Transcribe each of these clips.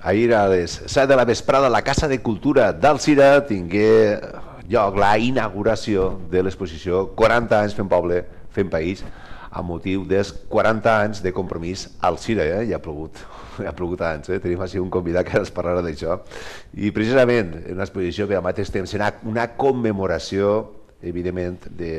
Ahir a les 7 de la vesprada la Casa de Cultura d'Alcira tingué lloc la inauguració de l'exposició 40 anys fent poble, fent país, a motiu dels 40 anys de compromís al Cira, eh? ja ha plogut, ja ha plogut anys, eh? tenim així un convidat que ens parlarà d'això, i precisament en l'exposició que al mateix temps serà una commemoració, evidentment, de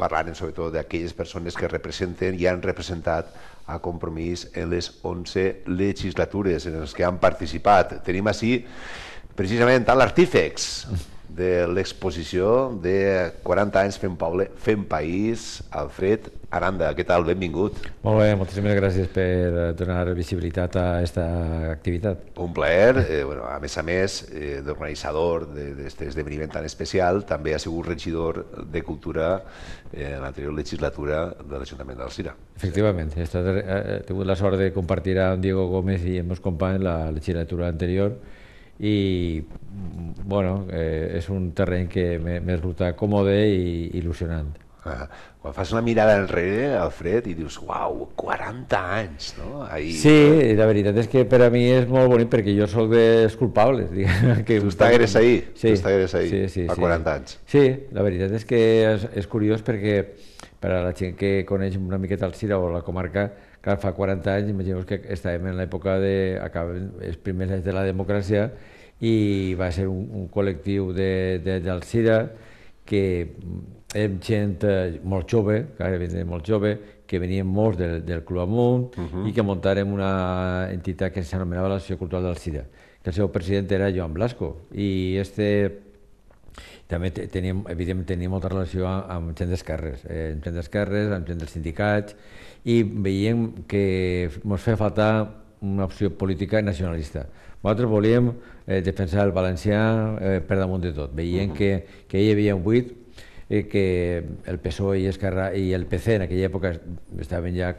parlant sobretot d'aquelles persones que representen i han representat a compromís en les 11 legislatures en les que han participat. Tenim així precisament a l'Artífex, de l'exposició de 40 anys fent, poble, fent país, Alfred Aranda. Què tal? Benvingut. Molt bé, moltíssimes gràcies per donar visibilitat a aquesta activitat. Un plaer. Eh, bueno, a més a més, eh, d'organitzador d'aquest esdeveniment tan especial, també ha sigut regidor de Cultura eh, en l'anterior legislatura de l'Ajuntament d'Alcira. Efectivament, he, estat, eh, he tingut la sort de compartir amb Diego Gómez i amb els companys la legislatura anterior y bueno, eh, es un terreno que me, me resulta cómodo e ilusionante. Eh, quan fas una mirada enrere, Alfred, i dius, uau, 40 anys, no? Ahí... Sí, la veritat és que per a mi és molt bonic perquè jo sóc dels culpables. que tu estàs ahir, sí, tu estàs ahir, sí, sí, a 40 sí. anys. Sí, la veritat és que és, és curiós perquè per a la gent que coneix una miqueta el Cira o la comarca, clar, fa 40 anys, imagineu que estàvem en l'època de, acabem, els primers anys de la democràcia, i va ser un, un col·lectiu de, de, del Cira, que érem gent eh, molt jove, gairebé molt jove, que venien molts del, del Club Amunt uh mhm. -huh. i que muntàrem una entitat que s'anomenava l'Associació Cultural del SIDA, que el seu president era Joan Blasco, i este també teníem, evidentment, tenia molta relació amb gent d'esquerres, eh, amb gent d'esquerres, amb gent dels sindicats, i veiem que ens feia falta una opció política nacionalista. Nosaltres volíem eh, defensar el valencià eh, per damunt de tot. Veiem uh -huh. que, que hi havia un buit, eh, que el PSOE i, Esquerra, i el PC en aquella època estaven ja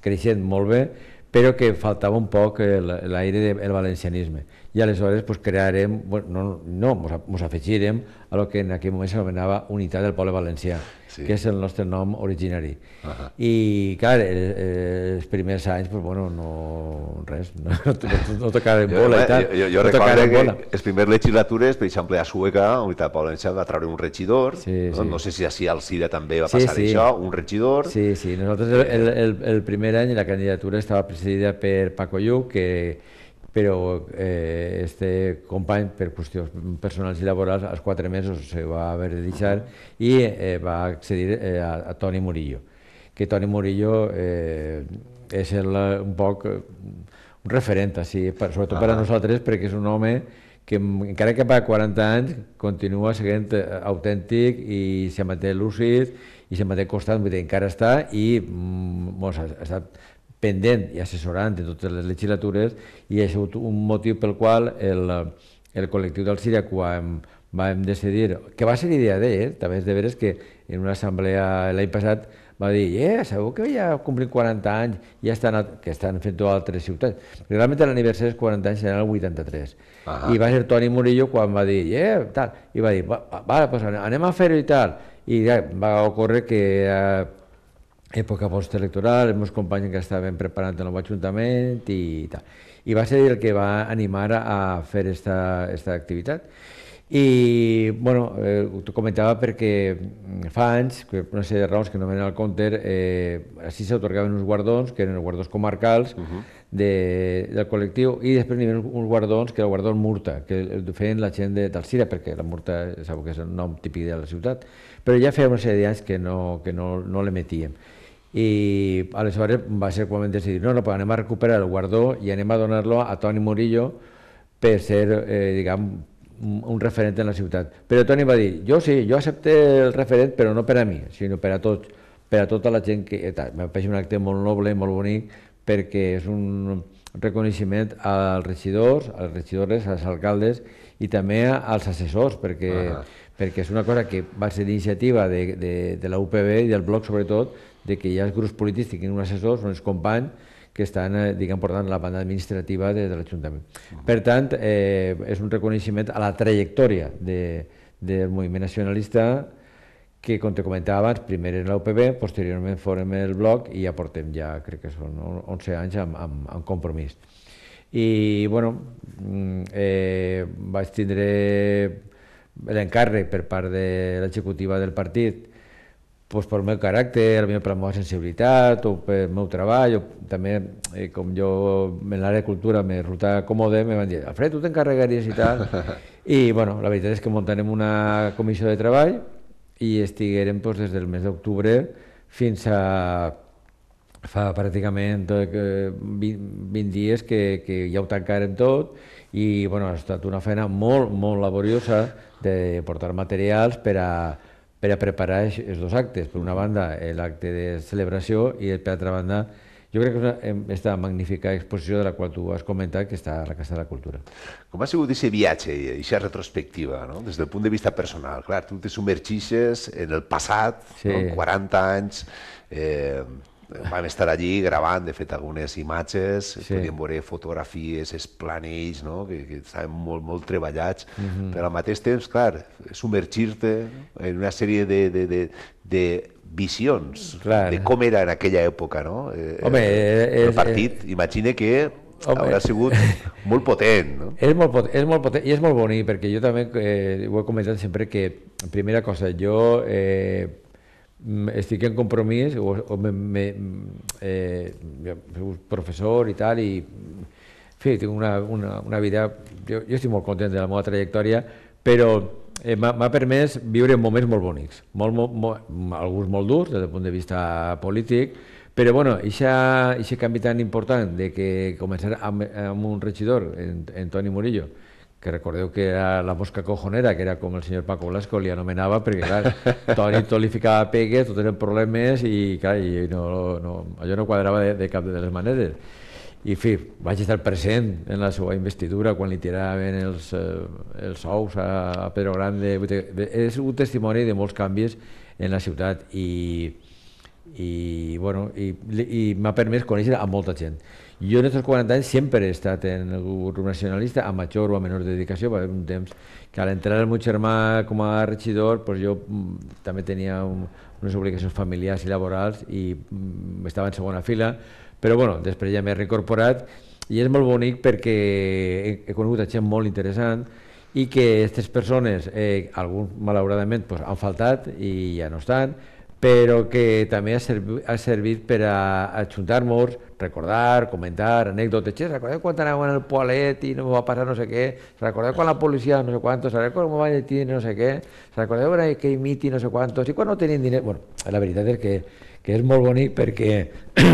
creixent molt bé, però que faltava un poc l'aire del valencianisme i aleshores pues, crearem, no, no ens afegirem a lo que en aquell moment s'anomenava Unitat del Poble Valencià, sí. que és el nostre nom originari. Uh -huh. I, clar, eh, eh, els primers anys, pues, bueno, no, res, no, no, no tocàvem bola i tal. Jo, jo, jo no recordo que bola. les primeres legislatures, per exemple, a Sueca, Unitat del Poble Valencià va treure un regidor, sí, no, sí. no sé si així al CIDA també va sí, passar sí. això, un regidor... Sí, sí, nosaltres el, el, eh. el primer any la candidatura estava presidida per Paco Lluc, que però eh, este company, per qüestions personals i laborals, als quatre mesos se va haver de deixar i eh, va accedir eh, a, a Toni Murillo, que Toni Murillo eh, és el, un poc un referent, així, per, sobretot ah. per a ah. nosaltres, perquè és un home que encara que per 40 anys continua sent eh, autèntic i se manté lúcid i se manté constant, vull dir, encara està i mm, mos, ha estat pendent i assessorant de totes les legislatures i ha sigut un motiu pel qual el, el col·lectiu del Síria quan vam decidir, que va ser idea d'ell, eh? també és de veres que en una assemblea l'any passat va dir, eh, segur que ja complim 40 anys, ja estan, que estan fent-ho a altres ciutats. Realment l'aniversari és 40 anys, serà el 83. Ah. I va ser Toni Murillo quan va dir, eh, tal, i va dir, va, va pues doncs anem a fer-ho i tal. I ja, va ocórrer que eh, època postelectoral, els meus companys que estaven preparant el nou ajuntament i tal. I va ser el que va animar a fer esta, esta activitat. I, bueno, eh, t'ho comentava perquè mm, fa anys, que una sèrie de raons que no venen al compte, eh, així s'otorgaven uns guardons, que eren els guardons comarcals uh -huh. de, del col·lectiu, i després n'hi havia uns guardons, que era el guardó Murta, que feien la gent de Talsira, perquè la Murta sabeu que és el nom típic de la ciutat, però ja feia una sèrie d'anys que no, que no, no l'emetíem. metíem i aleshores va ser quan vam decidir, no, no, però anem a recuperar el guardó i anem a donar-lo a Toni Murillo per ser, eh, diguem, un referent en la ciutat. Però Toni va dir, jo sí, jo accepté el referent, però no per a mi, sinó per a tots, per a tota la gent que... Me va un acte molt noble, molt bonic, perquè és un reconeixement als regidors, als regidores, als alcaldes i també als assessors, perquè, ah. perquè és una cosa que va ser d'iniciativa de, de, de la UPB i del bloc sobretot, de que hi ha grups polítics, tinguin uns assessors, els companys, que estan eh, diguem, portant la banda administrativa de, de l'Ajuntament. Uh ah. -huh. Per tant, eh, és un reconeixement a la trajectòria de, del moviment nacionalista que, com te comentava abans, primer era l'UPB, posteriorment fórem el bloc i ja portem ja, crec que són 11 anys amb, amb, amb compromís. I, bueno, mm, eh, vaig tindre l'encàrrec per part de l'executiva del partit doncs pel meu caràcter, potser per la meva sensibilitat o pel meu treball, o també eh, com jo en l'àrea de cultura me resulta còmode, me van dir, Alfred, tu t'encarregaries i tal. I bueno, la veritat és que muntarem una comissió de treball i estiguerem doncs, des del mes d'octubre fins a fa pràcticament 20 eh, dies que, que ja ho tancarem tot i bueno, ha estat una feina molt, molt laboriosa de portar materials per a, per a preparar els dos actes. Per una banda, eh, l'acte de celebració i per altra banda, jo crec que és aquesta esta magnífica exposició de la qual tu has comentat, que està a la Casa de la Cultura. Com ha sigut aquest viatge i aquesta retrospectiva, no? des del punt de vista personal? Clar, tu te submergixes en el passat, sí. no? 40 anys, eh, Vam estar allí gravant, de fet, algunes imatges, sí. podíem veure fotografies, es planells, no? que, que estaven molt, molt treballats, uh mhm. -huh. però al mateix temps, clar, submergir-te en una sèrie de, de, de, de visions clar. de com era en aquella època, no? Eh, eh Home, eh, el partit, eh, eh imagine que Home. haurà sigut molt potent. No? És, molt potent, és molt potent i és molt bonic, perquè jo també eh, ho he comentat sempre que, primera cosa, jo eh, estic en compromís, o, o me, me, eh, professor i tal, i en fi, tinc una, una, una vida... Jo, jo estic molt content de la meva trajectòria, però eh, m'ha permès viure moments molt bonics, molt, molt, molt, alguns molt durs des del punt de vista polític, però bueno, aquest canvi tan important de que començar amb, amb un regidor, en, en Toni Murillo, que recordeu que era la mosca cojonera, que era com el senyor Paco Blasco li anomenava, perquè clar, Toni tot li ficava pegues, tot eren problemes, i, clar, i no, no, allò no quadrava de, de cap de les maneres. I, fi, vaig estar present en la seva investidura quan li tiraven els, eh, els ous a, a Pedro Grande. És un testimoni de molts canvis en la ciutat i, i, bueno, i, i m'ha permès conèixer a molta gent. Jo en aquests 40 anys sempre he estat en el grup nacionalista, a major o a menor dedicació, va haver un temps que a l'entrar el meu germà com a regidor, pues jo mm, també tenia un, unes obligacions familiars i laborals i mm, estava en segona fila, però bueno, després ja m'he reincorporat i és molt bonic perquè he, he conegut gent molt interessant i que aquestes persones, eh, alguns malauradament pues, han faltat i ja no estan, però que també ha, serv ha servit per a ajuntar-nos, recordar, comentar, anècdotes, che, recordeu quan anàvem al Poalet i no va passar no sé què, recordeu quan la policia no sé quantos, recordeu quan va detenir no sé què, recordeu en aquell miti no sé quantos, i quan no tenien diners... Bueno, la veritat és que, que és molt bonic perquè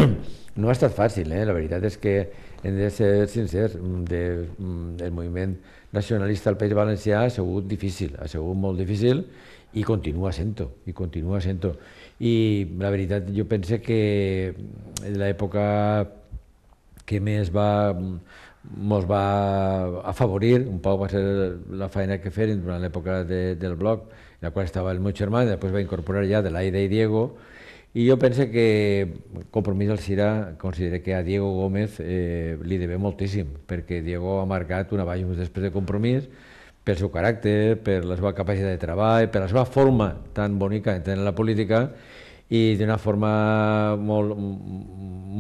no ha estat fàcil, eh? la veritat és que hem de ser sincers, mm, de, del mm, moviment nacionalista al País Valencià ha sigut difícil, ha sigut molt difícil, i continua sento i continua sento I la veritat, jo pense que l'època que més va mos va afavorir, un poc va ser la feina que feren durant l'època de, del blog, en la qual estava el meu germà, i després va incorporar ja de l'Aida i Diego, i jo pense que Compromís al Sirà considero que a Diego Gómez eh, li deve moltíssim, perquè Diego ha marcat una baixa després de Compromís, pel seu caràcter, per la seva capacitat de treball, per la seva forma tan bonica d'entendre la política i d'una forma molt,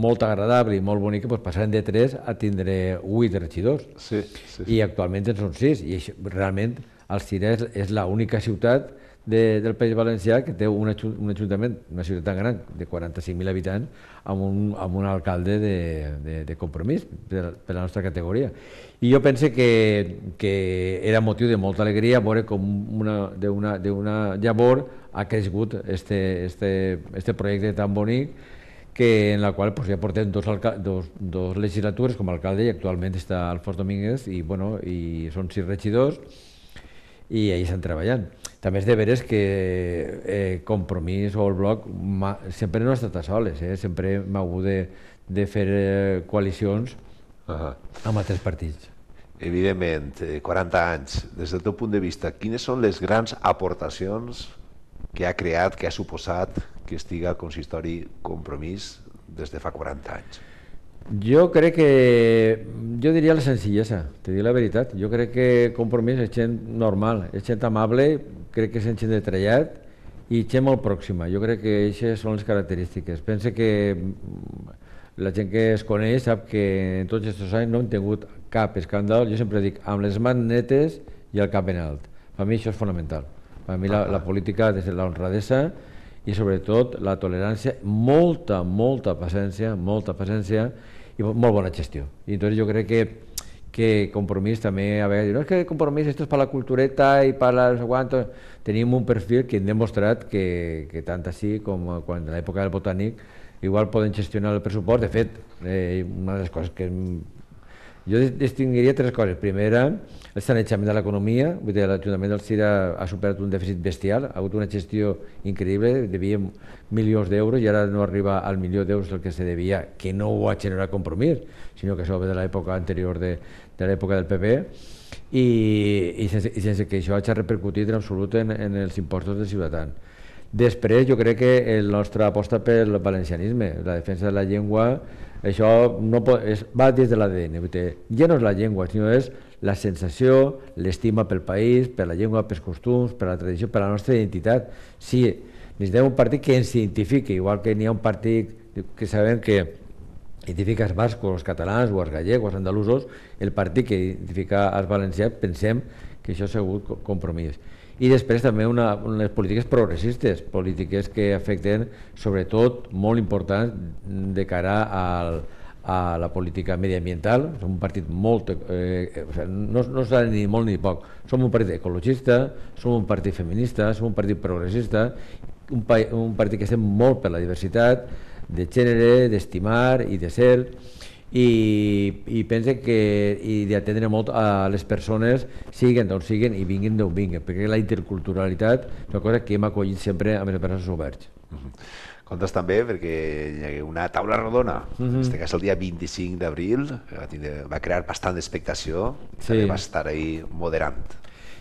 molt agradable i molt bonica, doncs passarem de 3 a tindre 8 regidors. Sí, sí, sí. I actualment en són 6, i això, realment Alcira és, és l'única ciutat de, del País Valencià, que té un, un ajuntament, una ciutat tan gran, de 45.000 habitants, amb un, amb un alcalde de, de, de compromís per, per la nostra categoria. I jo penso que, que era motiu de molta alegria veure com una, una, de de una llavor ha crescut este, este, este projecte tan bonic que en la qual pues, ja portem dos, dos, dos legislatures com a alcalde i actualment està Alfons Domínguez i, bueno, i són sis regidors i ahir estan treballant també és de veres que eh, Compromís o el Bloc sempre no ha estat a soles, eh? sempre hem hagut de, de fer eh, coalicions uh -huh. amb altres partits. Evidentment, 40 eh, anys. Des del teu punt de vista, quines són les grans aportacions que ha creat, que ha suposat que estiga el consistori compromís des de fa 40 anys? Jo crec que... Jo diria la senzillesa, te dic la veritat. Jo crec que Compromís és gent normal, és gent amable, crec que és gent de trellat i gent molt pròxima. Jo crec que aquestes són les característiques. Pense que mm, la gent que es coneix sap que en tots aquests anys no hem tingut cap escàndal. Jo sempre dic, amb les mans netes i el cap en alt. Per mi això és fonamental. Per mi la, la política, des de l'honradesa, honradesa i sobretot la tolerància, molta, molta paciència, molta paciència i molt bona gestió. I llavors jo crec que que Compromís també a vegades no és que Compromís esto és per la cultureta i per la no sé quant, tenim un perfil que hem demostrat que, que tant així com quan a l'època del botànic igual poden gestionar el pressupost, de fet, eh, una de les coses que jo distinguiria tres coses. Primera, el sanejament de l'economia, l'Ajuntament del Cira ha superat un dèficit bestial, ha hagut una gestió increïble, Devíem milions d'euros i ara no arriba al milió d'euros el que se devia, que no ho ha generat compromís, sinó que això ve de l'època anterior de, de l'època del PP, i, i, sense, i sense que això hagi repercutit en absolut en, en els impostos dels ciutadans. Després jo crec que la nostra aposta pel valencianisme, la defensa de la llengua, això no pot, és, va des de l'ADN, ja no és la llengua, sinó és la sensació, l'estima pel país, per la llengua, pels costums, per la tradició, per la nostra identitat. Sí, necessitem un partit que ens identifiqui, igual que n'hi ha un partit que sabem que identifica els bascos, els catalans o els gallegos, els andalusos, el partit que identifica els valencians, pensem que això ha sigut compromís i després també una, unes polítiques progressistes, polítiques que afecten sobretot molt important de cara al, a la política mediambiental, som un partit molt, eh, o sigui, no, no serà ni molt ni poc, som un partit ecologista, som un partit feminista, som un partit progressista, un, pa, un partit que estem molt per la diversitat de gènere, d'estimar i de ser, i, i pense que i d'atendre molt a les persones siguin d'on siguin i vinguin d'on vinguin perquè la interculturalitat és una cosa que hem acollit sempre amb les persones oberts mm -hmm. Comptes també perquè hi hagué una taula rodona, mm -hmm. en aquest mhm. cas el dia 25 d'abril, va, tindre, va crear bastant d'expectació, sí. també va estar ahí moderant.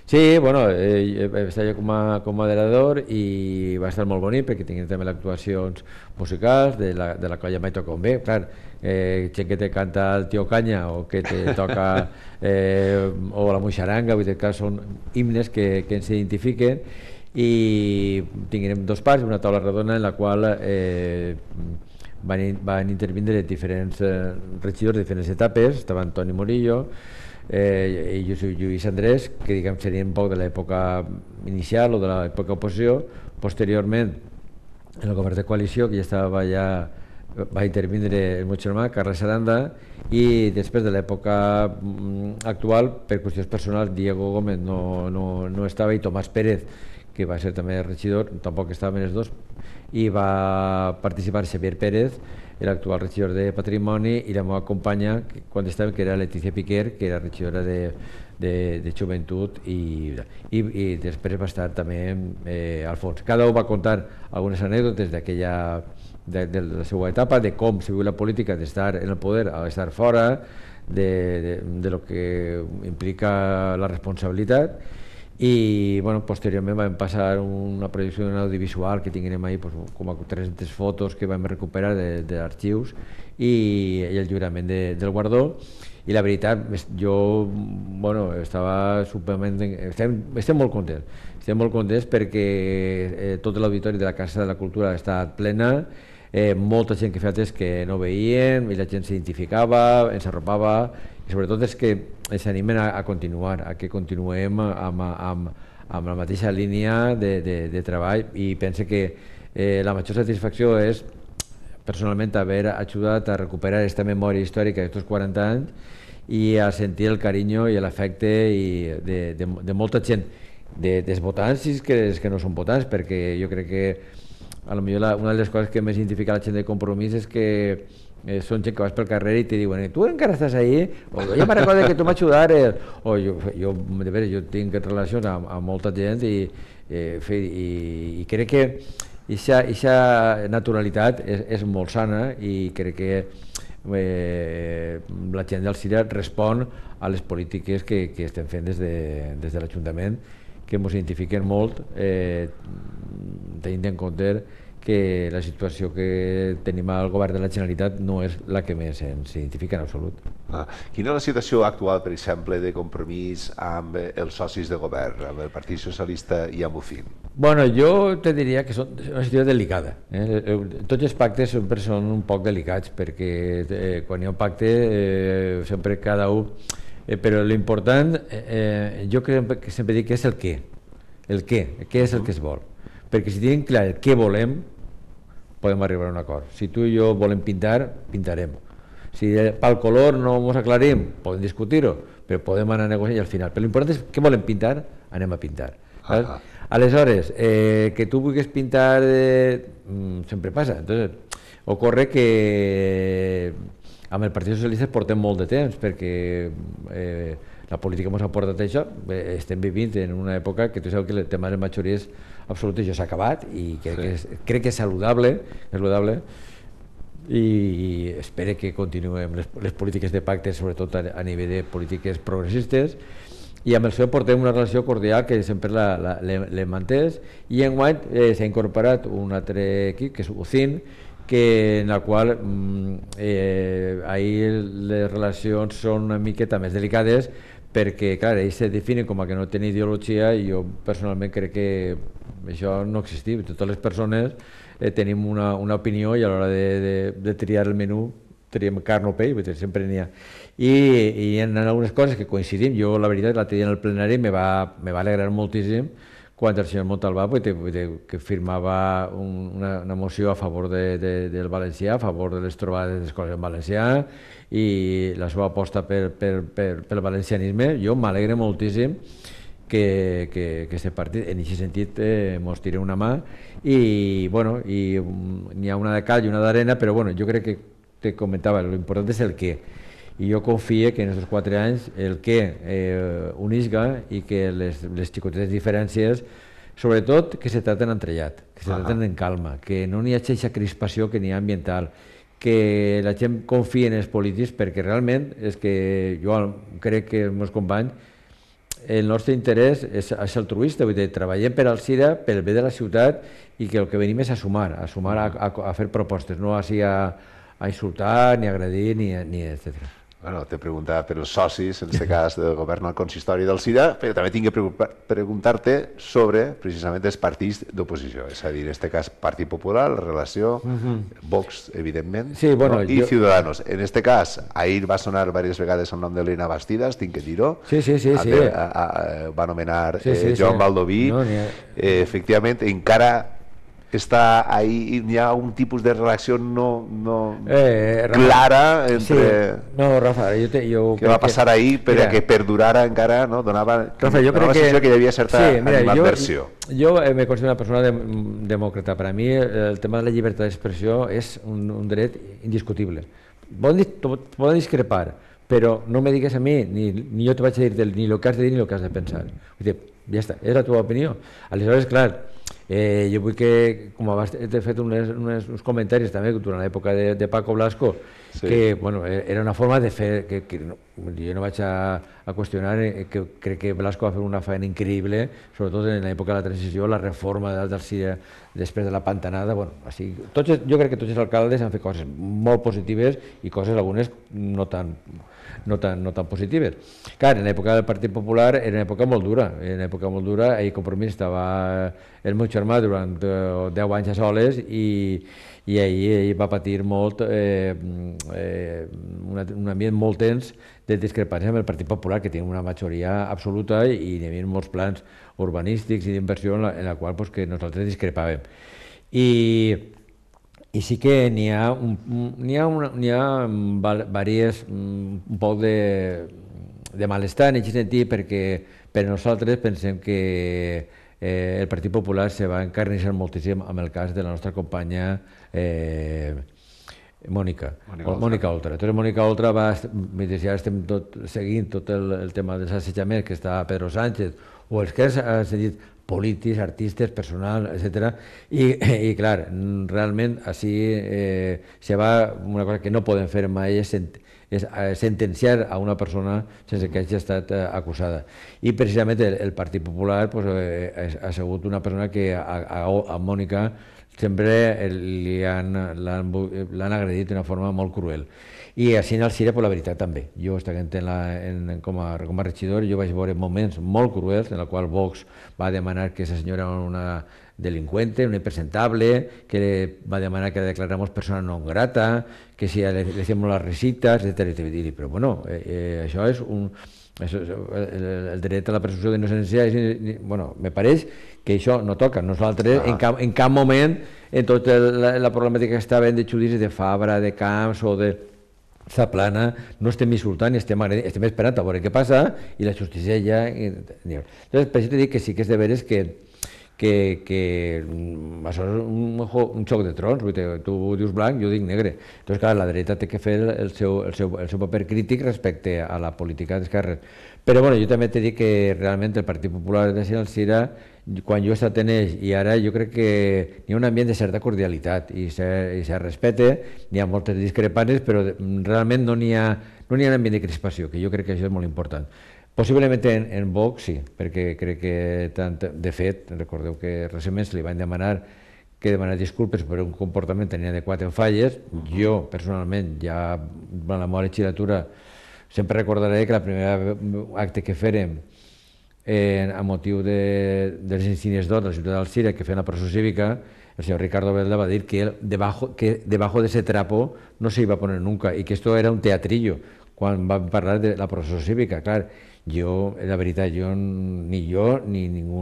Sí, bueno, eh, eh vaig estar com a, com a moderador i va estar molt bonic perquè tinguin també actuacions musicals de la, de la colla Mai Toca clar, eh, gent que te canta el tio Canya o que te toca eh, o la Moixaranga, vull dir, clar, són himnes que, que ens identifiquen i tinguem dos parts, una taula redona en la qual eh, van, van intervindre diferents eh, regidors de diferents etapes, estava Antoni Murillo, eh, i Josep Lluís Andrés, que diguem serien poc de l'època inicial o de l'època oposició, posteriorment en el govern de coalició, que ja estava ja va intervindre el meu germà, Carles Aranda, i després de l'època mm, actual, per qüestions personals, Diego Gómez no, no, no estava i Tomàs Pérez, que va ser també regidor, tampoc en els dos, i va participar Xavier Pérez, el actual regidor de Patrimoni, i la meva companya, quan estava, que era Letícia Piquer, que era regidora de, de, de joventut i, i, i després va estar també eh, al fons. Cada un va contar algunes anècdotes d'aquella de, de la seva etapa, de com se viu la política, d'estar en el poder a estar fora, de, de, de lo que implica la responsabilitat i bueno, posteriorment vam passar una projecció audiovisual que tinguem ahir pues, com a 300 fotos que vam recuperar d'arxius i, i el lliurament de, del guardó i la veritat, jo bueno, estava superment... Estem, estem molt contents, estem molt contents perquè eh, tot l'auditori de la Casa de la Cultura ha estat plena, eh, molta gent que feia temps que no veien, i la gent s'identificava, ens arropava, i sobretot és que ens eh, animen a, a continuar, a que continuem amb, amb, amb la mateixa línia de, de, de treball i pense que eh, la major satisfacció és personalment haver ajudat a recuperar aquesta memòria històrica d'aquests 40 anys i a sentir el carinyo i l'afecte de, de, de molta gent, de, dels votants i que, que no són votants, perquè jo crec que a lo millor la, una de les coses que més identifica la gent de compromís és que eh, són gent que vas pel carrer i te diuen eh, tu encara estàs ahí? O jo me'n recordo que tu m'ajudar O jo, jo, de veres, jo tinc relacions amb, amb molta gent i, eh, fi, i, i crec que aquesta naturalitat és, és molt sana i crec que eh, la gent del Cira respon a les polítiques que, que estem fent des de, des de l'Ajuntament que ens identifiquen molt eh, tenint en compte que la situació que tenim al govern de la Generalitat no és la que més ens identifica en absolut. Ah, quina és la situació actual, per exemple, de compromís amb eh, els socis de govern, amb el Partit Socialista i amb UFIM? Bueno, jo te diria que són una situació delicada. Eh? Eh, eh? Tots els pactes sempre són un poc delicats perquè eh, quan hi ha un pacte eh, sempre cada un... Eh, però l'important, eh, jo crec que sempre dic que és el què. El què, què és el que es vol. Perquè si tenim clar el què volem, podem arribar a un acord. Si tu i jo volem pintar, pintarem. Si pel color no ens aclarim, podem discutir-ho, però podem anar a negociar i al final. Però l'important és que volem pintar, anem a pintar. Ah, ah. Aleshores, eh, que tu vulguis pintar eh, mm, sempre passa. Entonces, ocorre que eh, amb el Partit Socialista portem molt de temps perquè eh, la política ens ha portat això, eh, estem vivint en una època que tu saps que el tema de les majories absoluta ja s'ha acabat i crec, sí. que és, crec que és saludable, és saludable i espero que continuem les, les polítiques de pacte, sobretot a, a nivell de polítiques progressistes, i amb el seu portem una relació cordial que sempre l'hem entès i en guany eh, s'ha incorporat un altre equip, que és UCIN, que en la qual mm, eh, ahir les relacions són una miqueta més delicades perquè, clar, ells se definen com a que no tenen ideologia i jo personalment crec que això no existeix. Totes les persones eh, tenim una, una opinió i a l'hora de, de, de triar el menú triem carn o pell, perquè sempre n'hi ha. I, I hi ha algunes coses que coincidim. Jo, la veritat, l'altre dia en el plenari me va, me va alegrar moltíssim quan el senyor Montalbà pues, que firmava un, una, una moció a favor de, de, del valencià, a favor de les trobades d'escoles en valencià i la seva aposta per, per, per, pel valencianisme. Jo m'alegre moltíssim que, que, que este partit, en aquest sentit, eh, una mà i, bueno, i mm, n'hi ha una de cal i una d'arena, però bueno, jo crec que te comentava, l'important és el que i jo confie que en aquests quatre anys el que eh, unisca i que les, les xicotetes diferències sobretot que se traten entrellat, que se ah traten en calma, que no n'hi ha aquesta crispació que n'hi ha ambiental, que la gent confia en els polítics perquè realment és que jo crec que els meus companys el nostre interès és, és altruista, vull dir, treballem per al CIRA, pel bé de la ciutat i que el que venim és a sumar, a sumar, a, a, a fer propostes, no a, a, a insultar, ni a agredir, ni, ni etc bueno, T'he preguntat per els socis, en aquest cas del govern al consistori del SIDA, però també tinc que preguntar-te sobre precisament els partits d'oposició, és a dir, en aquest cas Partit Popular, la relació, uh mhm. -huh. Vox, evidentment, sí, bueno, no? i jo... Ciudadanos. En aquest cas, ahir va sonar diverses vegades el nom de l'Ena Bastidas, tinc que dir-ho, sí, sí, sí, sí. va nomenar sí, sí, eh, Joan sí. Baldoví, no, ha... eh, efectivament, encara està ahí, hi ha un tipus de relació no, no eh, Rafa, clara entre... Sí. No, Rafa, jo... te, jo que va passar que, ahí per mira, que perdurara encara, no? Donava, Rafa, jo crec que... que hi havia certa sí, mira, animadversió. Jo, jo eh, me considero una persona de, demòcrata. Per a mi el tema de la llibertat d'expressió és un, un dret indiscutible. Poden, poden discrepar, però no me digues a mi, ni, ni jo te vaig a dir del, ni el que has de dir ni el que has de pensar. Vull dir, ja està, és la teva opinió. Aleshores, clar, Eh, jo vull que, com abans t'he fet unes, unes, uns comentaris també durant l'època de, de Paco Blasco, sí. que bueno, eh, era una forma de fer, que, que no, jo no vaig a, a qüestionar, eh, que crec que Blasco va fer una feina increïble, sobretot en l'època de la transició, la reforma CIA després de la pantanada, bueno, així, tots, jo crec que tots els alcaldes han fet coses molt positives i coses algunes no tan no tan, no tan positives. Clar, en l'època del Partit Popular era una època molt dura, era una època molt dura, i Compromís estava el meu germà durant 10 eh, anys a soles i, i ahir ell va patir molt, eh, eh, una, un ambient molt tens de discrepància amb el Partit Popular, que té una majoria absoluta i hi havia molts plans urbanístics i d'inversió en, la, en la qual pues, que nosaltres discrepàvem. I i sí que n'hi ha, un, ha, una, ha mm, varies, mm, un poc de, de malestar en aquest sentit perquè per nosaltres pensem que eh, el Partit Popular se va encarnissar moltíssim amb el cas de la nostra companya eh, Mònica, Mònica Oltra. Llavors Mònica Oltra va, mentre ja estem tot, seguint tot el, el tema dels assetjaments que està Pedro Sánchez, o els que han dit polítics, artistes, personal, etc. I, i clar, realment així eh, se va una cosa que no podem fer mai és, sent, és eh, sentenciar a una persona sense que hagi estat eh, acusada. I precisament el, el Partit Popular pues, eh, ha sigut una persona que a, a, a Mònica sempre l'han agredit d'una forma molt cruel. I així en el Cire, per la veritat, també. Jo, en la, en, com, a, regidor, jo vaig veure moments molt cruels en el qual Vox va demanar que aquesta senyora era una delincuente, una impresentable, que va demanar que la declaramos persona no grata, que si le, le hacemos las risitas, etc. però bueno, eh, eh, això és un, el dret a la presumpció d'innocència és, bueno, me pareix que això no toca, nosaltres ah. en, cap, en cap moment en tota la, la problemàtica que havent de judici de Fabra, de Camps o de Zaplana, no estem insultant ni estem, estem esperant a veure què passa i la justícia ja... Llavors, per això t'he dit que sí que és de veres que, que, que això és un, un xoc de trons, vull dir, tu dius blanc, jo dic negre. Llavors, clar, la dreta té que fer el seu, el seu, el seu paper crític respecte a la política d'esquerres. Però bueno, jo també t'he dit que realment el Partit Popular de Nacional Sira, quan jo he estat en ell, i ara jo crec que hi ha un ambient de certa cordialitat i se, i se respeta, hi ha moltes discrepanes, però realment no n'hi ha, no hi ha un ambient de crispació, que jo crec que això és molt important. Possiblement en, en Vox sí, perquè crec que tant, de fet, recordeu que recentment se li van demanar que demanar disculpes per un comportament inadequat en falles. Uh -huh. Jo, personalment, ja durant la meva legislatura sempre recordaré que la primera acte que fèrem eh, a motiu de, de les insígnies d'or de la ciutat d'Alcira que feien la presó cívica, el senyor Ricardo Velda va dir que, él debajo, que debajo de ese trapo no se iba a poner nunca i que esto era un teatrillo quan van parlar de la procesión cívica. Clar, jo, la veritat, jo, ni jo ni ningú,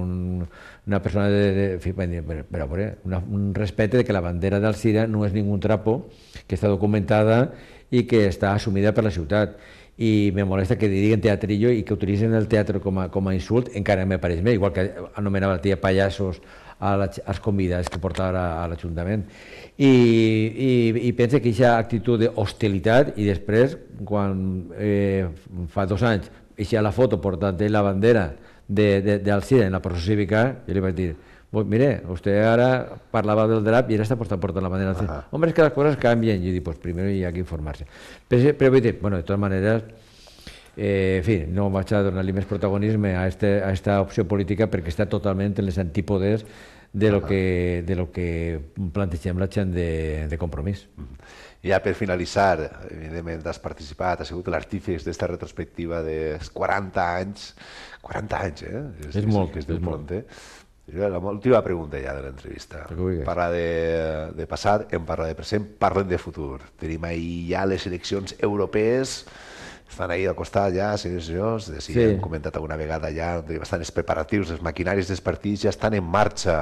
una persona de... de però, però, una, un respecte de que la bandera del Sira no és ningú trapo, que està documentada i que està assumida per la ciutat i me molesta que diguin teatrillo i que utilitzen el teatre com a, com a insult, encara me pareix més, igual que anomenava la tia pallassos a la, als convidats que portava a, a l'Ajuntament. I, i, I pensa que aquesta actitud d'hostilitat i després, quan eh, fa dos anys y si a la foto portante la bandera de, de, Alcide en la procesión cívica, yo le iba a decir, pues mire, usted ahora parlaba del DRAP y ahora está portando la bandera de Hombre, es que las cosas cambian. Yo digo, pues primero hay que informarse. Pero, pero bueno, de todas maneras, eh, en fin, no va a echar li protagonismo a, este, a esta opción política porque está totalmente en los antipoderes de lo, que, de lo que la de, de Ja per finalitzar, evidentment has participat, has sigut l'artífex d'esta retrospectiva de 40 anys, 40 anys, eh? És, és molt, és, és, eh? és molt. L'última pregunta ja de l'entrevista. Parla de, de passat, en parla de present, parlem de futur. Tenim ahir ja les eleccions europees, estan ahir al costat ja, senyors i senyors, de, si sí. hem comentat alguna vegada ja, estan els preparatius, els maquinaris dels partits ja estan en marxa.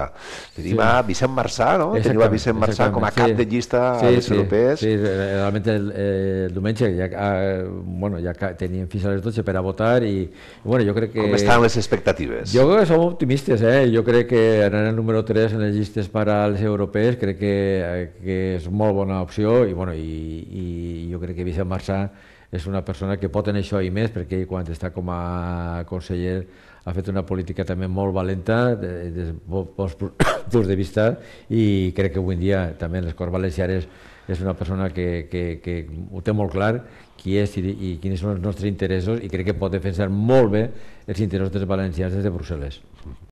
Tenim sí. a Vicent Marçà, no? Exactament, Tenim a Vicent Marçà com a cap sí. de llista sí, a les sí, europees. Sí, realment el, el diumenge ja, ah, bueno, ja teníem fins a les 12 per a votar i bueno, jo crec que... Com estan les expectatives? Jo crec que som optimistes, eh? Jo crec que anar al número 3 en les llistes per als europees crec que, eh, que és molt bona opció i, bueno, i, i jo crec que Vicent Marçà és una persona que pot en això i més, perquè quan està com a conseller ha fet una política també molt valenta des de molts punts de vista i crec que avui dia també en les Corts Valencianes és una persona que, que, que ho té molt clar qui és i, i quins són els nostres interessos i crec que pot defensar molt bé els interessos dels valencians des de Brussel·les.